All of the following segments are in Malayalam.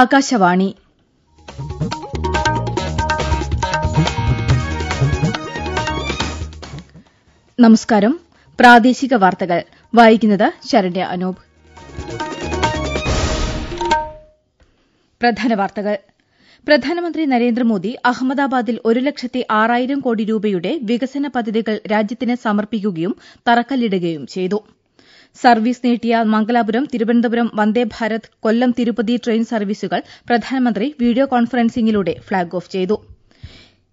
ആകാശവാണി നമസ്കാരം പ്രാദേശിക വാർത്തകൾ വായിക്കുന്നത് ശരണ്യ അനൂപ് പ്രധാന വാർത്തകൾ പ്രധാനമന്ത്രി നരേന്ദ്രമോദി അഹമ്മദാബാദിൽ ഒരു ലക്ഷത്തി ആറായിരം കോടി രൂപയുടെ വികസന പദ്ധതികൾ രാജ്യത്തിന് സമർപ്പിക്കുകയും തറക്കല്ലിടുകയും ചെയ്തു സർവീസ് നീട്ടിയ മംഗലാപുരം തിരുവനന്തപുരം വന്ദേഭാരത് കൊല്ലം തിരുപ്പതി ട്രെയിൻ സർവീസുകൾ പ്രധാനമന്ത്രി വീഡിയോ കോൺഫറൻസിംഗിലൂടെ ഫ്ളാഗ് ഓഫ് ചെയ്തു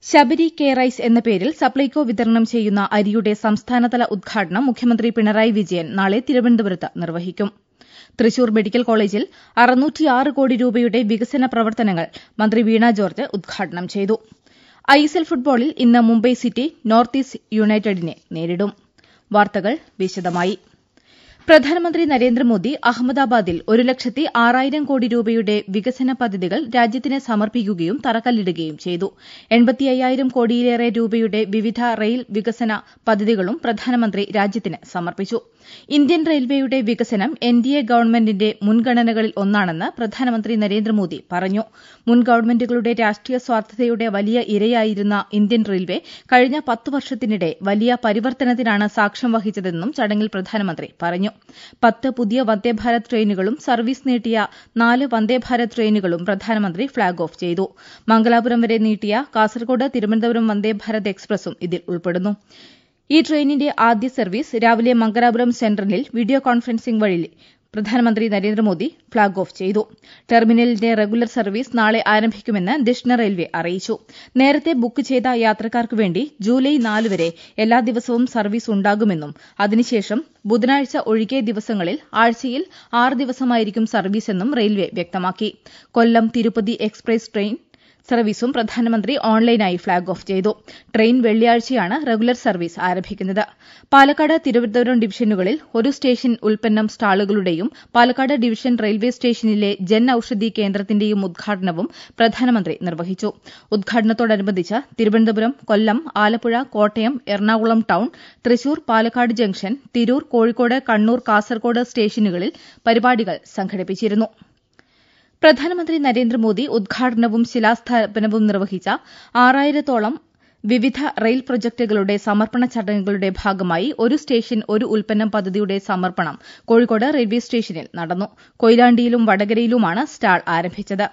ശബരി കെ റൈസ് എന്ന പേരിൽ സപ്ലൈകോ വിതരണം ചെയ്യുന്ന അരിയുടെ സംസ്ഥാനതല ഉദ്ഘാടനം മുഖ്യമന്ത്രി പിണറായി വിജയൻ നാളെ തിരുവനന്തപുരത്ത് നിർവഹിക്കും തൃശൂർ മെഡിക്കൽ കോളേജിൽ അറുന്നൂറ്റിയാറ് കോടി രൂപയുടെ വികസന പ്രവർത്തനങ്ങൾ മന്ത്രി വീണ ജോർജ് ഉദ്ഘാടനം ചെയ്തു ഐഎസ്എൽ ഫുട്ബോളിൽ ഇന്ന് മുംബൈ സിറ്റി നോർത്ത് ഈസ്റ്റ് യുണൈറ്റഡിനെ നേരിടും വാർത്തകൾ വിശദമായി പ്രധാനമന്ത്രി നരേന്ദ്രമോദി അഹമ്മദാബാദിൽ ഒരു ലക്ഷത്തി ആറായിരം കോടി രൂപയുടെ വികസന പദ്ധതികൾ രാജ്യത്തിന് സമർപ്പിക്കുകയും തറക്കല്ലിടുകയും ചെയ്തു എൺപത്തിയ്യായിരം കോടിയിലേറെ രൂപയുടെ വിവിധ റെയിൽ വികസന പദ്ധതികളും പ്രധാനമന്ത്രി രാജ്യത്തിന് സമർപ്പിച്ചു ഇന്ത്യൻ റെയിൽവേയുടെ വികസനം എൻഡിഎ ഗവൺമെന്റിന്റെ മുൻഗണനകളിൽ ഒന്നാണെന്ന് പ്രധാനമന്ത്രി നരേന്ദ്രമോദി പറഞ്ഞു മുൻ ഗവൺമെന്റുകളുടെ രാഷ്ട്രീയ സ്വാർത്ഥതയുടെ വലിയ ഇരയായിരുന്ന ഇന്ത്യൻ റെയിൽവേ കഴിഞ്ഞ പത്ത് വർഷത്തിനിടെ വലിയ പരിവർത്തനത്തിനാണ് സാക്ഷ്യം വഹിച്ചതെന്നും ചടങ്ങിൽ പ്രധാനമന്ത്രി പറഞ്ഞു പത്ത് പുതിയ വന്ദേഭാരത് ട്രെയിനുകളും സർവീസ് നീട്ടിയ നാല് വന്ദേഭാരത് ട്രെയിനുകളും പ്രധാനമന്ത്രി ഫ്ളാഗ് ഓഫ് ചെയ്തു മംഗലാപുരം വരെ നീട്ടിയ കാസർകോട് തിരുവനന്തപുരം വന്ദേഭാരത് എക്സ്പ്രസും ഇതിൽ ഉൾപ്പെടുന്നു ഈ ട്രെയിനിന്റെ ആദ്യ സർവീസ് രാവിലെ മംഗലാപുരം സെൻട്രലിൽ വീഡിയോ കോൺഫറൻസിംഗ് വഴി പ്രധാനമന്ത്രി നരേന്ദ്രമോദി ഫ്ളാഗ് ഓഫ് ചെയ്തു ടെർമിനലിന്റെ റെഗുലർ സർവീസ് നാളെ ആരംഭിക്കുമെന്ന് ദക്ഷിണ റെയിൽവേ അറിയിച്ചു നേരത്തെ ബുക്ക് ചെയ്ത യാത്രക്കാർക്ക് വേണ്ടി ജൂലൈ നാല് വരെ എല്ലാ ദിവസവും സർവീസ് ഉണ്ടാകുമെന്നും അതിനുശേഷം ബുധനാഴ്ച ഒഴികെ ദിവസങ്ങളിൽ ആഴ്ചയിൽ ആറ് ദിവസമായിരിക്കും സർവീസെന്നും റെയിൽവേ വ്യക്തമാക്കി കൊല്ലം തിരുപ്പതി എക്സ്പ്രസ് ട്രെയിൻ സർവീസും പ്രധാനമന്ത്രി ഓൺലൈനായി ഫ്ളാഗ് ഓഫ് ചെയ്തു ട്രെയിൻ വെള്ളിയാഴ്ചയാണ് റെഗുലർ സർവീസ് ആരംഭിക്കുന്നത് പാലക്കാട് തിരുവനന്തപുരം ഡിവിഷനുകളിൽ ഒരു സ്റ്റേഷൻ ഉൽപ്പന്നം സ്റ്റാളുകളുടെയും പാലക്കാട് ഡിവിഷൻ റെയിൽവേ സ്റ്റേഷനിലെ ജൻ ഔഷധി കേന്ദ്രത്തിന്റെയും ഉദ്ഘാടനവും പ്രധാനമന്ത്രി നിർവഹിച്ചു ഉദ്ഘാടനത്തോടനുബന്ധിച്ച് തിരുവനന്തപുരം കൊല്ലം ആലപ്പുഴ കോട്ടയം എറണാകുളം ടൌൺ തൃശൂർ പാലക്കാട് ജംഗ്ഷൻ തിരൂർ കോഴിക്കോട് കണ്ണൂർ കാസർകോട് സ്റ്റേഷനുകളിൽ പരിപാടികൾ സംഘടിപ്പിച്ചിരുന്നു പ്രധാനമന്ത്രി നരേന്ദ്രമോദി ഉദ്ഘാടനവും ശിലാസ്ഥാപനവും നിർവഹിച്ച ആറായിരത്തോളം വിവിധ റെയിൽ പ്രൊജക്ടുകളുടെ സമർപ്പണ ചടങ്ങുകളുടെ ഭാഗമായി ഒരു സ്റ്റേഷൻ ഒരു ഉൽപ്പന്നം പദ്ധതിയുടെ സമർപ്പണം കോഴിക്കോട് റെയിൽവേ സ്റ്റേഷനിൽ നടന്നു കൊയിലാണ്ടിയിലും വടകരയിലുമാണ് സ്റ്റാൾ ആരംഭിച്ചത്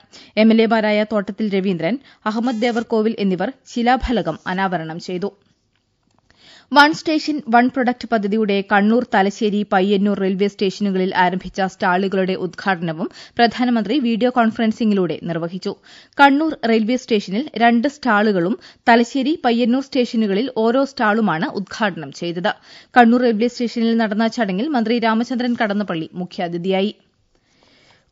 എംഎൽഎമാരായ തോട്ടത്തിൽ രവീന്ദ്രൻ അഹമ്മദ് ദേവർകോവിൽ എന്നിവർ ശിലാഫലകം അനാവരണം ചെയ്തു വൺ സ്റ്റേഷൻ വൺ പ്രൊഡക്ട് പദ്ധതിയുടെ കണ്ണൂർ തലശ്ശേരി പയ്യന്നൂർ റെയിൽവേ സ്റ്റേഷനുകളിൽ ആരംഭിച്ച സ്റ്റാളുകളുടെ ഉദ്ഘാടനവും പ്രധാനമന്ത്രി വീഡിയോ കോൺഫറൻസിംഗിലൂടെ നിർവഹിച്ചു കണ്ണൂർ റെയിൽവേ സ്റ്റേഷനിൽ രണ്ട് സ്റ്റാളുകളും തലശ്ശേരി പയ്യന്നൂർ സ്റ്റേഷനുകളിൽ ഓരോ സ്റ്റാളുമാണ് ഉദ്ഘാടനം ചെയ്തത് കണ്ണൂർ റെയിൽവേ സ്റ്റേഷനിൽ നടന്ന ചടങ്ങിൽ മന്ത്രി രാമചന്ദ്രൻ കടന്നപ്പള്ളി മുഖ്യാതിഥിയായി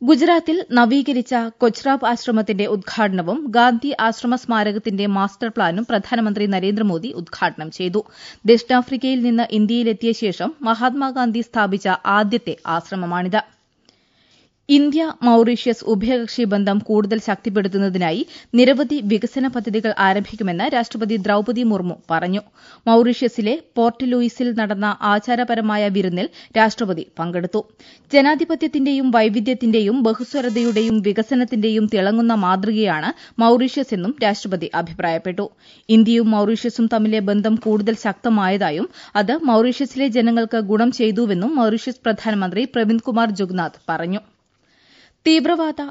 ഗുജറാത്തിൽ നവീകരിച്ച കൊച്ച്റാബ് ആശ്രമത്തിന്റെ ഉദ്ഘാടനവും ഗാന്ധി ആശ്രമ സ്മാരകത്തിന്റെ മാസ്റ്റർ പ്ലാനും പ്രധാനമന്ത്രി നരേന്ദ്രമോദി ഉദ്ഘാടനം ചെയ്തു ദക്ഷിണാഫ്രിക്കയിൽ നിന്ന് ഇന്ത്യയിലെത്തിയ ശേഷം മഹാത്മാഗാന്ധി സ്ഥാപിച്ച ആദ്യത്തെ ആശ്രമമാണിത് ഇന്ത്യ മൌറീഷ്യസ് ഉഭയകക്ഷി ബന്ധം കൂടുതൽ ശക്തിപ്പെടുത്തുന്നതിനായി നിരവധി വികസന പദ്ധതികൾ ആരംഭിക്കുമെന്ന് രാഷ്ട്രപതി ദ്രൌപതി മുർമു പറഞ്ഞു മൌറീഷ്യസിലെ പോർട്ട് ലൂയിസിൽ നടന്ന ആചാരപരമായ വിരുന്നിൽ രാഷ്ട്രപതി പങ്കെടുത്തു ജനാധിപത്യത്തിന്റെയും വൈവിധ്യത്തിന്റെയും ബഹുസ്വരതയുടെയും വികസനത്തിന്റെയും തിളങ്ങുന്ന മാതൃകയാണ് മൌറീഷ്യസ് എന്നും രാഷ്ട്രപതി അഭിപ്രായപ്പെട്ടു ഇന്ത്യയും മൌറീഷ്യസും തമ്മിലെ ബന്ധം കൂടുതൽ ശക്തമായതായും അത് മൌറീഷ്യസിലെ ജനങ്ങൾക്ക് ഗുണം ചെയ്തുവെന്നും മൌറീഷ്യസ് പ്രധാനമന്ത്രി പ്രവിന്ദ് കുമാർ ജുഗ്നാഥ് പറഞ്ഞു തീവ്രവാദ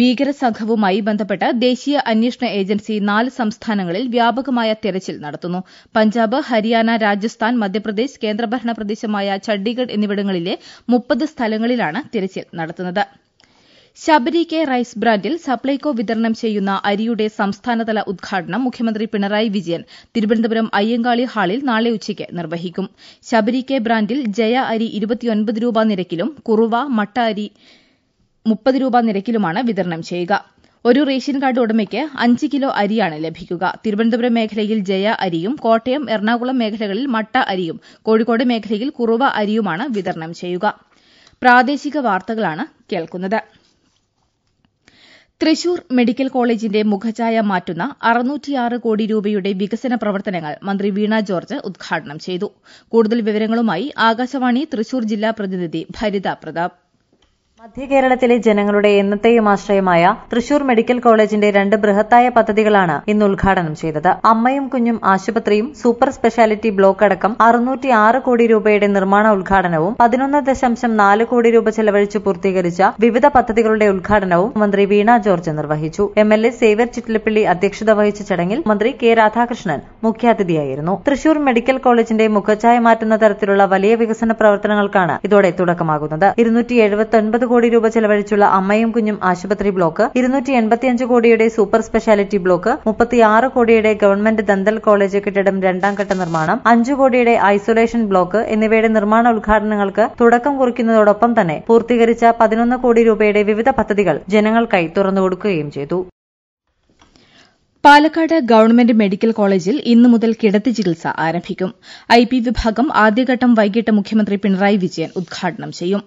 ഭീകര സംഘവുമായി ബന്ധപ്പെട്ട് ദേശീയ അന്വേഷണ ഏജൻസി നാല് സംസ്ഥാനങ്ങളിൽ വ്യാപകമായ തെരച്ചിൽ നടത്തുന്നു പഞ്ചാബ് ഹരിയാന രാജസ്ഥാൻ മധ്യപ്രദേശ് കേന്ദ്രഭരണ പ്രദേശമായ ഛണ്ഡിഗഡ് എന്നിവിടങ്ങളിലെ സ്ഥലങ്ങളിലാണ് തെരച്ചിൽ നടത്തുന്നത് ശബരി കെ റൈസ് ബ്രാൻഡിൽ സപ്ലൈകോ വിതരണം ചെയ്യുന്ന അരിയുടെ സംസ്ഥാനതല ഉദ്ഘാടനം മുഖ്യമന്ത്രി പിണറായി വിജയൻ തിരുവനന്തപുരം അയ്യങ്കാളി ഹാളിൽ നാളെ ഉച്ചയ്ക്ക് നിർവഹിക്കും ശബരി കെ ബ്രാൻഡിൽ ജയ അരി രൂപ നിരക്കിലും കുറുവ മട്ട അരി മുപ്പത് രൂപ നിരക്കിലുമാണ് വിതരണം ചെയ്യുക ഒരു റേഷൻ കാർഡ് ഉടമയ്ക്ക് അഞ്ച് കിലോ അരിയാണ് ലഭിക്കുക തിരുവനന്തപുരം മേഖലയിൽ ജയ അരിയും കോട്ടയം എറണാകുളം മേഖലകളിൽ മട്ട അരിയും കോഴിക്കോട് മേഖലയിൽ കുറവ അരിയുമാണ് വിതരണം ചെയ്യുക പ്രാദേശിക വാർത്തകളാണ് കേൾക്കുന്നത് തൃശൂർ മെഡിക്കൽ കോളേജിന്റെ മുഖഛായ മാറ്റുന്ന അറുന്നൂറ്റിയാറ് കോടി രൂപയുടെ വികസന പ്രവർത്തനങ്ങൾ മന്ത്രി വീണ ജോർജ് ഉദ്ഘാടനം ചെയ്തു കൂടുതൽ വിവരങ്ങളുമായി ആകാശവാണി തൃശൂർ ജില്ലാ പ്രതിനിധി ഭരിത പ്രതാപ് മധ്യകേരളത്തിലെ ജനങ്ങളുടെ എന്നത്തെയും ആശ്രയമായ തൃശൂർ മെഡിക്കൽ കോളേജിന്റെ രണ്ട് ബൃഹത്തായ പദ്ധതികളാണ് ഇന്ന് ഉദ്ഘാടനം ചെയ്തത് അമ്മയും കുഞ്ഞും ആശുപത്രിയും സൂപ്പർ സ്പെഷ്യാലിറ്റി ബ്ലോക്ക് അടക്കം അറുന്നൂറ്റി ആറ് കോടി രൂപയുടെ നിർമ്മാണ ഉദ്ഘാടനവും പതിനൊന്ന് ദശാംശം നാല് കോടി രൂപ ചെലവഴിച്ച് പൂർത്തീകരിച്ച വിവിധ പദ്ധതികളുടെ ഉദ്ഘാടനവും മന്ത്രി വീണ ജോർജ് നിർവഹിച്ചു M L A Xavier Chittilappilly അധ്യക്ഷത വഹിച്ച ചടങ്ങിൽ മന്ത്രി കെ രാധാകൃഷ്ണൻ മുഖ്യാതിഥിയായിരുന്നു തൃശൂർ മെഡിക്കൽ കോളേജിന്റെ മുഖച്ഛായ മാറ്റുന്ന തരത്തിലുള്ള വലിയ വികസന പ്രവർത്തനങ്ങൾക്കാണ് ഇതോടെ തുടക്കമാകുന്നത് ഇരുന്നൂറ്റി കോടി രൂപ ചെലവഴിച്ചുള്ള അമ്മയും കുഞ്ഞും ആശുപത്രി ബ്ലോക്ക് ഇരുന്നൂറ്റി എൺപത്തിയഞ്ച് കോടിയുടെ സൂപ്പർ സ്പെഷ്യാലിറ്റി ബ്ലോക്ക് മുപ്പത്തിയാറ് കോടിയുടെ ഗവൺമെന്റ് ദന്തൽ കോളേജ് കെട്ടിടം രണ്ടാം ഘട്ട നിർമ്മാണം അഞ്ചു കോടിയുടെ ഐസൊലേഷൻ ബ്ലോക്ക് എന്നിവയുടെ നിർമ്മാണ ഉദ്ഘാടനങ്ങൾക്ക് തുടക്കം കുറിക്കുന്നതോടൊപ്പം തന്നെ പൂർത്തീകരിച്ച പതിനൊന്ന് കോടി രൂപയുടെ വിവിധ പദ്ധതികൾ ജനങ്ങൾക്കായി തുറന്നുകൊടുക്കുകയും ചെയ്തു പാലക്കാട് ഗവൺമെന്റ് മെഡിക്കൽ കോളേജിൽ ഇന്നു മുതൽ കിടത്തി ചികിത്സ ആരംഭിക്കും ഐ പി വിഭാഗം ആദ്യഘട്ടം വൈകിട്ട് മുഖ്യമന്ത്രി പിണറായി വിജയൻ ഉദ്ഘാടനം ചെയ്യും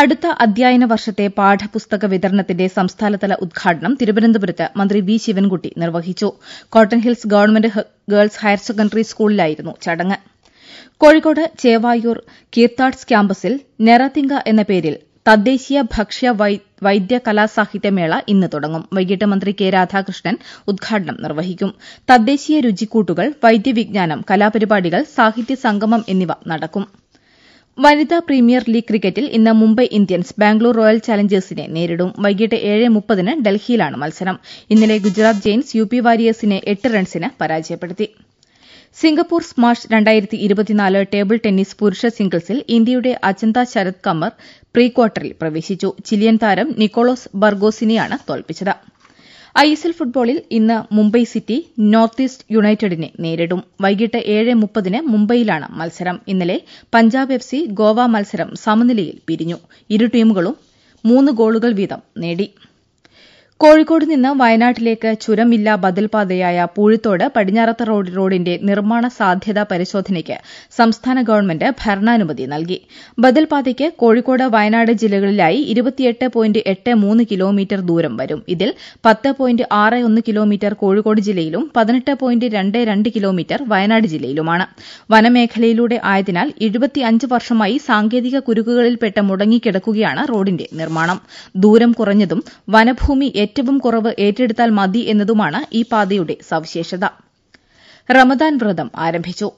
അടുത്ത അധ്യയന വർഷത്തെ പാഠപുസ്തക വിതരണത്തിന്റെ സംസ്ഥാനതല ഉദ്ഘാടനം തിരുവനന്തപുരത്ത് മന്ത്രി വി ശിവൻകുട്ടി നിർവഹിച്ചു cotton hills government girls higher secondary സ്കൂളിലായിരുന്നു ചടങ്ങ് കോഴിക്കോട് ചേവായൂർ കീർത്താഡ്സ് ക്യാമ്പസിൽ നെറത്തിങ്ക എന്ന പേരിൽ തദ്ദേശീയ ഭക്ഷ്യ വൈദ്യ കലാസാഹിത്യമേള ഇന്ന് തുടങ്ങും വൈകിട്ട് മന്ത്രി കെ രാധാകൃഷ്ണൻ ഉദ്ഘാടനം നിർവഹിക്കും തദ്ദേശീയ രുചിക്കൂട്ടുകൾ വൈദ്യവിജ്ഞാനം കലാപരിപാടികൾ സാഹിത്യ സംഗമം എന്നിവ നടക്കും വനിതാ പ്രീമിയർ ലീഗ് ക്രിക്കറ്റിൽ ഇന്ന് മുംബൈ ഇന്ത്യൻസ് ബാംഗ്ലൂർ റോയൽ ചലഞ്ചേഴ്സിനെ നേരിടും വൈകിട്ട് ഏഴ് മുപ്പതിന് ഡൽഹിയിലാണ് മത്സരം ഇന്നലെ ഗുജറാത്ത് ജെയിൻസ് യു പി വാരിയേഴ്സിനെ എട്ട് റൺസിന് പരാജയപ്പെടുത്തി സിംഗപ്പൂർ സ്മാഷ് ടേബിൾ ടെന്നീസ് പുരുഷ സിംഗിൾസിൽ ഇന്ത്യയുടെ അജന്ത ശരത് കമ്മർ പ്രീ ക്വാർട്ടറിൽ പ്രവേശിച്ചു ചിലിയൻ താരം നിക്കോളോസ് ബർഗോസിനെയാണ് തോൽപ്പിച്ചത് ഐ എസ് എൽ ഫുട്ബോളിൽ ഇന്ന് മുംബൈ സിറ്റി നോർത്ത് ഈസ്റ്റ് യുണൈറ്റഡിനെ നേരിടും വൈകിട്ട് ഏഴ് മുപ്പതിന് മുംബൈയിലാണ് മത്സരം ഇന്നലെ പഞ്ചാബ് എഫ് സി ഗോവ മത്സരം സമനിലയിൽ പിരിഞ്ഞു ഇരു ടീമുകളും മൂന്ന് ഗോളുകൾ വീതം നേടി കോഴിക്കോട് നിന്ന് വയനാട്ടിലേക്ക് ചുരമില്ല ബദൽപാതയായ പൂഴിത്തോട് പടിഞ്ഞാറത്ത റോഡ് റോഡിന്റെ നിർമ്മാണ സാധ്യതാ പരിശോധനയ്ക്ക് സംസ്ഥാന ഗവൺമെന്റ് ഭരണാനുമതി നൽകി ബദൽപാതയ്ക്ക് കോഴിക്കോട് വയനാട് ജില്ലകളിലായി കിലോമീറ്റർ ദൂരം വരും ഇതിൽ പത്ത് കിലോമീറ്റർ കോഴിക്കോട് ജില്ലയിലും പതിനെട്ട് കിലോമീറ്റർ വയനാട് ജില്ലയിലുമാണ് വനമേഖലയിലൂടെ ആയതിനാൽ എഴുപത്തിയഞ്ച് വർഷമായി സാങ്കേതിക കുരുക്കുകളിൽപ്പെട്ട് മുടങ്ങിക്കിടക്കുകയാണ് റോഡിന്റെ നിർമ്മാണം ദൂരം കുറഞ്ഞതും വനഭൂമി ഏറ്റവും കുറവ് ഏറ്റെടുത്താൽ മതി എന്നതുമാണ് ഈ പാതയുടെ സവിശേഷത റമദാൻ വ്രതം ആരംഭിച്ചു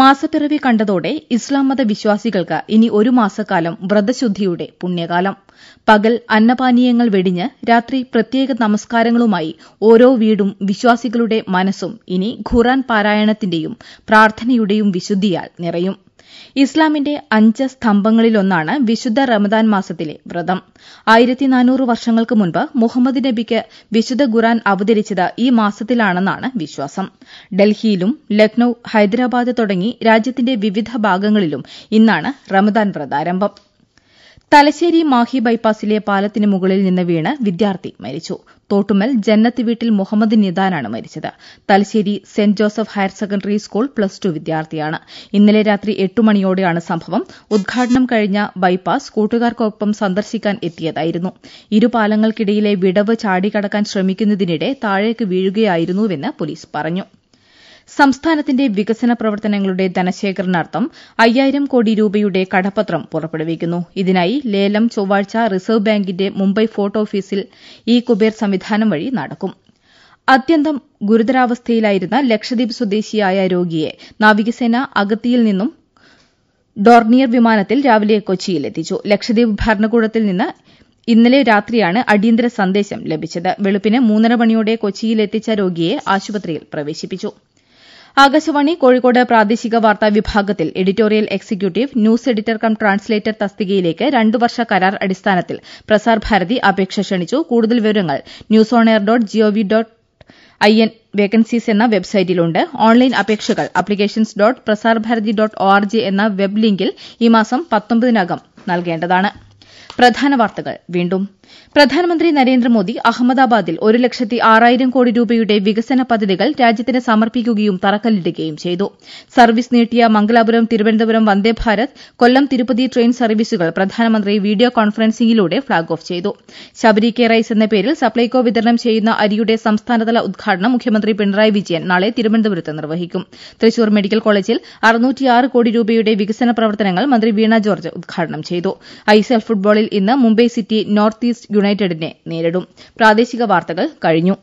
മാസപ്പിറവി കണ്ടതോടെ ഇസ്ലാം മത വിശ്വാസികൾക്ക് ഇനി ഒരു മാസക്കാലം വ്രതശുദ്ധിയുടെ പുണ്യകാലം പകൽ അന്നപാനീയങ്ങൾ വെടിഞ്ഞ് രാത്രി പ്രത്യേക നമസ്കാരങ്ങളുമായി ഓരോ വീടും വിശ്വാസികളുടെ മനസ്സും ഇനി ഖുറാൻ പാരായണത്തിന്റെയും പ്രാർത്ഥനയുടെയും വിശുദ്ധിയാൽ നിറയും ഇസ്ലാമിന്റെ അഞ്ച് സ്തംഭങ്ങളിലൊന്നാണ് വിശുദ്ധ റമദാൻ മാസത്തിലെ വ്രതം വർഷങ്ങൾക്ക് മുൻപ് മുഹമ്മദ് നബിക്ക് വിശുദ്ധ ഖുർആൻ അവതരിച്ചത് ഈ മാസത്തിലാണെന്നാണ് വിശ്വാസം ഡൽഹിയിലും ലക്നൌ ഹൈദരാബാദ് തുടങ്ങി രാജ്യത്തിന്റെ വിവിധ ഭാഗങ്ങളിലും ഇന്നാണ് റമദാൻ വ്രതാരംഭം തലശ്ശേരി മാഹി ബൈപ്പാസിലെ പാലത്തിന് മുകളിൽ നിന്ന് വീണ് വിദ്യാർത്ഥി മരിച്ചു തോട്ടുമൽ ജന്നത്ത് വീട്ടിൽ മുഹമ്മദ് നിദാനാണ് മരിച്ചത് Thalassery saint Joseph higher secondary school plus two വിദ്യാർത്ഥിയാണ് ഇന്നലെ രാത്രി എട്ട് മണിയോടെയാണ് സംഭവം ഉദ്ഘാടനം കഴിഞ്ഞ ബൈപ്പാസ് കൂട്ടുകാർക്കൊപ്പം സന്ദർശിക്കാൻ എത്തിയതായിരുന്നു ഇരു പാലങ്ങൾക്കിടയിലെ വിടവ് ചാടിക്കടക്കാൻ ശ്രമിക്കുന്നതിനിടെ താഴേക്ക് വീഴുകയായിരുന്നുവെന്ന് പോലീസ് പറഞ്ഞു സംസ്ഥാനത്തിന്റെ വികസന പ്രവർത്തനങ്ങളുടെ ധനശേഖരണാർത്ഥം അയ്യായിരം കോടി രൂപയുടെ കടപ്പത്രം പുറപ്പെടുവിക്കുന്നു ഇതിനായി ലേലം ചൊവ്വാഴ്ച റിസർവ് ബാങ്കിന്റെ മുംബൈ ഫോർട്ട് ഓഫീസിൽ ഇ കുബേർ സംവിധാനം വഴി നടക്കും അത്യന്തം ഗുരുതരാവസ്ഥയിലായിരുന്ന ലക്ഷദ്വീപ് സ്വദേശിയായ രോഗിയെ നാവികസേന അഗത്തിയിൽ നിന്നും ഡോർണിയർ വിമാനത്തിൽ രാവിലെ കൊച്ചിയിൽ എത്തിച്ചു ലക്ഷദ്വീപ് ഭരണകൂടത്തിൽ നിന്ന് ഇന്നലെ രാത്രിയാണ് അടിയന്തര സന്ദേശം ലഭിച്ചത് വെളുപ്പിന് മൂന്നര മണിയോടെ കൊച്ചിയിൽ എത്തിച്ച രോഗിയെ ആശുപത്രിയിൽ പ്രവേശിപ്പിച്ചു ആകാശവാണി കോഴിക്കോട് പ്രാദേശിക വാർത്താ വിഭാഗത്തിൽ editorial executive news editor cum translator തസ്തികയിലേക്ക് വർഷ കരാർ അടിസ്ഥാനത്തിൽ പ്രസാർ ഭാരതി അപേക്ഷ ക്ഷണിച്ചു കൂടുതൽ വിവരങ്ങൾ news on air dot gov dot I N vacancies എന്ന വെബ്സൈറ്റിലുണ്ട് ഓൺലൈൻ അപേക്ഷകൾ applications dot Prasar Bharati dot O R G എന്ന വെബ് ലിങ്കിൽ ഈ മാസം പത്തൊമ്പതിനകം നൽകേണ്ടതാണ് പ്രധാന വാർത്തകൾ വീണ്ടും പ്രധാനമന്ത്രി നരേന്ദ്രമോദി അഹമ്മദാബാദിൽ ഒരു ലക്ഷത്തി ആറായിരം കോടി രൂപയുടെ വികസന പദ്ധതികൾ രാജ്യത്തിന് സമർപ്പിക്കുകയും തറക്കല്ലിടുകയും ചെയ്തു സർവീസ് നീട്ടിയ മംഗലാപുരം തിരുവനന്തപുരം വന്ദേഭാരത് കൊല്ലം തിരുപ്പതി ട്രെയിൻ സർവീസുകൾ പ്രധാനമന്ത്രി വീഡിയോ കോൺഫറൻസിംഗിലൂടെ ഫ്ളാഗ് ഓഫ് ചെയ്തു ശബരി കെ റൈസ് എന്ന പേരിൽ സപ്ലൈകോ വിതരണം ചെയ്യുന്ന അരിയുടെ സംസ്ഥാനതല ഉദ്ഘാടനം മുഖ്യമന്ത്രി പിണറായി വിജയൻ നാളെ തിരുവനന്തപുരത്ത് നിർവഹിക്കും തൃശൂർ മെഡിക്കൽ കോളേജിൽ അറുനൂറ്റിയാറ് കോടി രൂപയുടെ വികസന പ്രവർത്തനങ്ങൾ മന്ത്രി വീണ ജോർജ് ഉദ്ഘാടനം ചെയ്തു ഐസിഎൽ ഫുട്ബോളിൽ ഇന്ന് Mumbai city north east east യുണൈറ്റഡിനെ നേരിടും പ്രാദേശിക വാർത്തകൾ കഴിഞ്ഞു